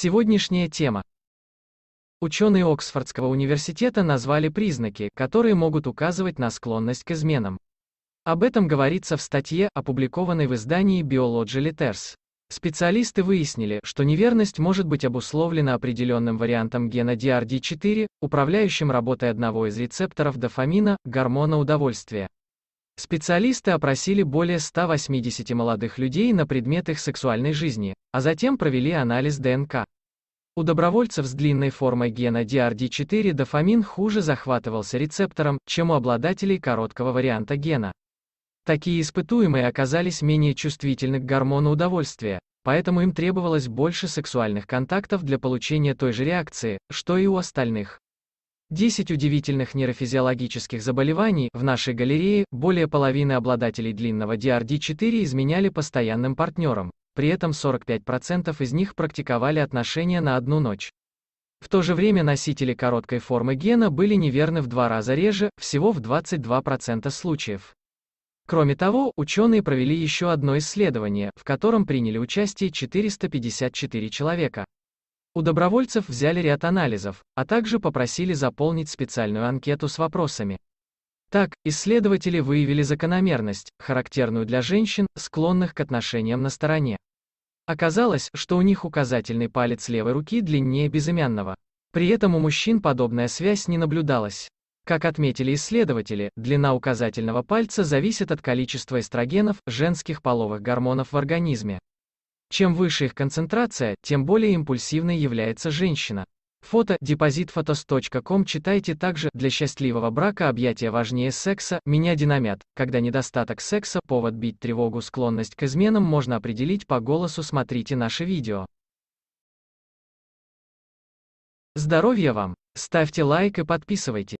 Сегодняшняя тема. Ученые Оксфордского университета назвали признаки, которые могут указывать на склонность к изменам. Об этом говорится в статье, опубликованной в издании Biology Letters. Специалисты выяснили, что неверность может быть обусловлена определенным вариантом гена DRD4, управляющим работой одного из рецепторов дофамина, гормона удовольствия. Специалисты опросили более 180 молодых людей на предмет их сексуальной жизни, а затем провели анализ ДНК. У добровольцев с длинной формой гена DRD4 дофамин хуже захватывался рецептором, чем у обладателей короткого варианта гена. Такие испытуемые оказались менее чувствительны к гормону удовольствия, поэтому им требовалось больше сексуальных контактов для получения той же реакции, что и у остальных. 10 удивительных нейрофизиологических заболеваний в нашей галерее, более половины обладателей длинного DRD4 изменяли постоянным партнерам, при этом 45% из них практиковали отношения на одну ночь. В то же время носители короткой формы гена были неверны в два раза реже, всего в 22% случаев. Кроме того, ученые провели еще одно исследование, в котором приняли участие 454 человека. У добровольцев взяли ряд анализов, а также попросили заполнить специальную анкету с вопросами. Так, исследователи выявили закономерность, характерную для женщин, склонных к отношениям на стороне. Оказалось, что у них указательный палец левой руки длиннее безымянного. При этом у мужчин подобная связь не наблюдалась. Как отметили исследователи, длина указательного пальца зависит от количества эстрогенов, женских половых гормонов в организме. Чем выше их концентрация, тем более импульсивной является женщина. Фото depositphotos.com читайте также «Для счастливого брака объятия важнее секса, меня динамят». Когда недостаток секса, повод бить тревогу, склонность к изменам можно определить по голосу, смотрите наше видео. Здоровья вам! Ставьте лайк и подписывайтесь.